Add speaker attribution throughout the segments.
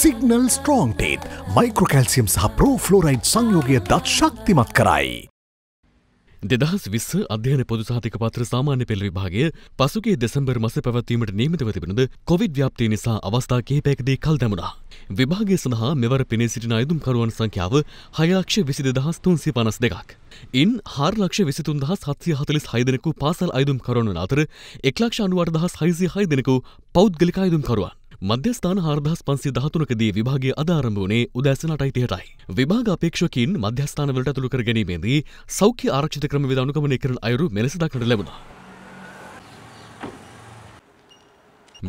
Speaker 1: Signal ස්ට්‍රෝන්ටේත් මයිකෝකැල්සියම් සහ ප්‍රෝෆ්ලෝරයිඩ් සංයෝගය දත් ශක්තිමත් කරයි. දෙදහස් විස්ස අධ්‍යන පොදුසාතික පත්‍ර සාමාන්‍ය පෙළ විභාගය පසුගේ දෙසම්බර් මස පැවත්වීමට නීමතව තිබෙනද කොවිඩ් ව්‍යාප්තිය නිසා අවස්ථා කහිපැකදී කල් දැමුණා. විභාගය සඳහා මෙවර පෙනේ සිටින අයදුම්කරුවන් සංඛ්‍යාව හයලක්ෂ විසි දෙදහස් තුන්සිය පනස් දෙකක්. ඉන් හාර්ලක්ෂ විසිතුන් දහස් හත්සිය හතලිස් හයදෙනෙකු පාසල් අයදුම්කරුවන් අතර එක්ලක්ෂ අනුවට දහස් හයිසිය හයදෙනෙකු පෞද්ගලික අයදුම්කරුවන්. මධ්‍යස්ථාන හාර්දහස් පන්සේ දහතුනකදී විභාගේ අධාරම්භ වනේ උදැසනට අයිතියටයි. විභාග අපේක්ෂකින් මධ්‍යස්ථානවලට ඇතුළු කර ගැනීමේදී සෞඛ්‍ය ආරක්ෂිත ක්‍රමවිධ අනුගමනය කරන අයුරු මෙලෙස දක්නට ලැබුණා.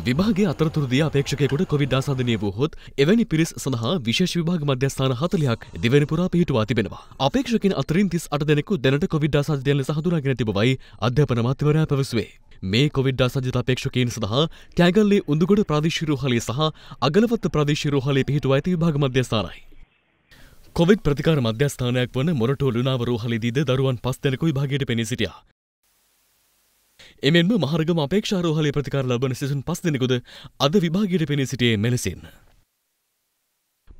Speaker 1: විභාගේ අතරතුරදී අපේක්ෂකයකුට කොවිඩ් ආසාධනය වූහොත් එවැනි පිරිස් සඳහා විශේෂ විභාග මධ්‍යස්ථාන හතලයක් දිවනිපුරා පිහිටවා තිබෙනවා. අපේක්ෂකින් අතරින් තිස් අට දෙනෙකු දැනට කොවිඩ් ආසාධනය සහඳුනාගෙන තිබවයි අධ්‍යාපන අමාත්‍යවරයා පැවසුවේ. මේ කොවිඩ් අසජත අපේක්ෂකයන් සඳහා කෑගල්ලේ උඳුගොඩ ප්‍රාදේශීරෝහලේ සහ අගලවත්ත ප්‍රදේශීරෝහලේ පිහිටුව ඇති විභාග මධ්‍යස්ථානයි. කොවිඩ් ප්‍රතිකාර මධ්‍යස්ථානයක් වන මොරටෝ ලුණාව රෝහලේදීද දරුවන් පස් දෙනෙකු විභාගයට පෙනී සිටියා. එමෙන්ම මහරගම අපේක්ෂාරෝහලේ ප්‍රතිකාර ලබන සිසුන් පස් දෙනෙකුද අද විභාගයට පෙනී සිටියේ මෙලෙසින්.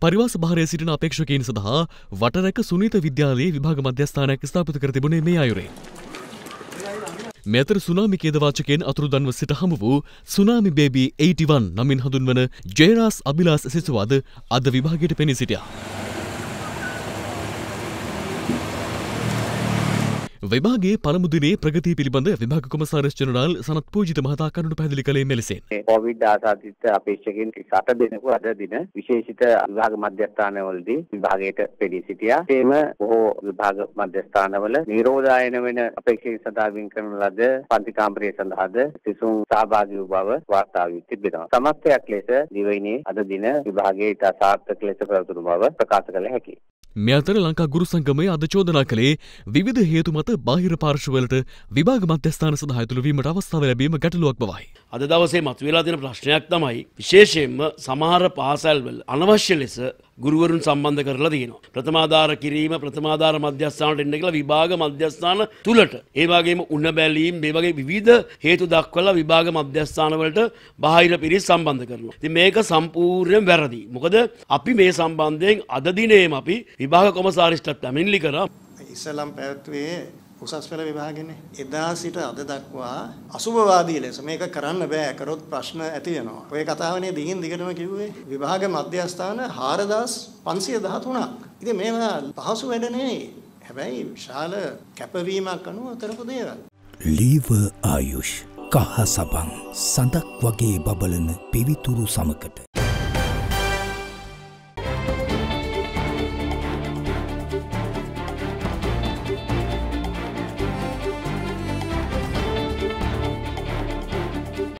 Speaker 1: පරිවාස භාරය සිටින අපේක්ෂකයින් සඳහා වටරැක සුනීත විද්‍යාලයේ විභාග මධ්‍යස්ථානයක් ස්ථාපිත කර තිබුණේ මේ අයුරේ. මෙතර සුනාමි කේදවාචකයෙන් අතුරුදන්ව සිට හමු වූ සුනාමි බේබී 81 නමින් හඳුන්වන ජේරාස් අභිලාස් සිසුවාද අද විභාගයට පෙනී සිටියා. වෙබාගේ පළමුදිනේ ප්‍රගති පිළිබඳ විභාග කොමසාරස් ජනරාල් සනත් පූජිත මහතා කරුණු පැහැදිලි කළේ මෙලෙසින්.
Speaker 2: කොවිඩ් ආසාදිත අපේක්ෂකයන් 8 දෙනෙකු අද දින විශේෂිත විභාග මධ්‍යස්ථානවලදී විභාගයට පෙනී සිටියා. එම බොහෝ විභාග මධ්‍යස්ථානවල නිරෝධායන වෙන අපේක්ෂකයන් සඳහා වින් කරන ලද පන්ති කාමරය සඳහාද සිසුන් සහභාගී වූ බව වාර්තා වී තිබෙනවා. සමස්තයක් ලෙස දිවයිනේ අද දින විභාගයේ ඉතා සාර්ථක ලෙස පැවතුණු බව ප්‍රකාශ කළ හැකියි.
Speaker 1: මේ අතර ලංකා ගුරු සංගමය අද චෝදනා කළේ විවිධ හේතු මත බාහිර පාර්ශවලට විභාග මධ්‍යස්ථාන සඳහා ඇතුළු වීමට අවස්ථාව ලැබීම ගැටලුවක් බවයි.
Speaker 3: අද දවසේ මතුවෙලා තියෙන ප්‍රශ්නයක් තමයි විශේෂයෙන්ම සමහර පාසල්වල අනවශ්‍ය ලෙස ගුරුවරුන් සම්බන්ධ කරලා තියෙනවා. ප්‍රථමාධාර කිරීම ප්‍රථමාධාර මධ්‍යස්ථානට එන්න කියලා විභාග මධ්‍යස්ථාන තුලට. ඒ වගේම උණ බැලීම් මේ වගේ විවිධ හේතු දක්වලා විභාග මධ්‍යස්ථාන වලට බාහිර පිරිස් සම්බන්ධ කරනවා. ඉතින් මේක සම්පූර්ණයෙන් වැරදි. මොකද අපි මේ සම්බන්ධයෙන් අද දිනේම අපි විභාග කොමසාරිස්ටත් පැමිණිලි කරා.
Speaker 4: ඉස්ලාම් පැවැත්වුවේ උසස් පෙළ විභාගෙන්නේ. එදා සිට අද දක්වා අසුභවාදී ලෙස මේක කරන්න බෑ කරොත් ප්‍රශ්න ඇති වෙනවා. ඔය කතාවනේ දිගින් දිගටම කිව්වේ විභාග මධ්‍යස්ථාන 4513ක්. ඉතින් මේවා පහසු වැඩ නෙවෙයි. හැබැයි විශාල කැපවීමක් අනුව කරපු දේවල්. ලීව ආයුෂ්
Speaker 2: කහ සබන් සඳක් වගේ බබලන පිවිතුරු සමකට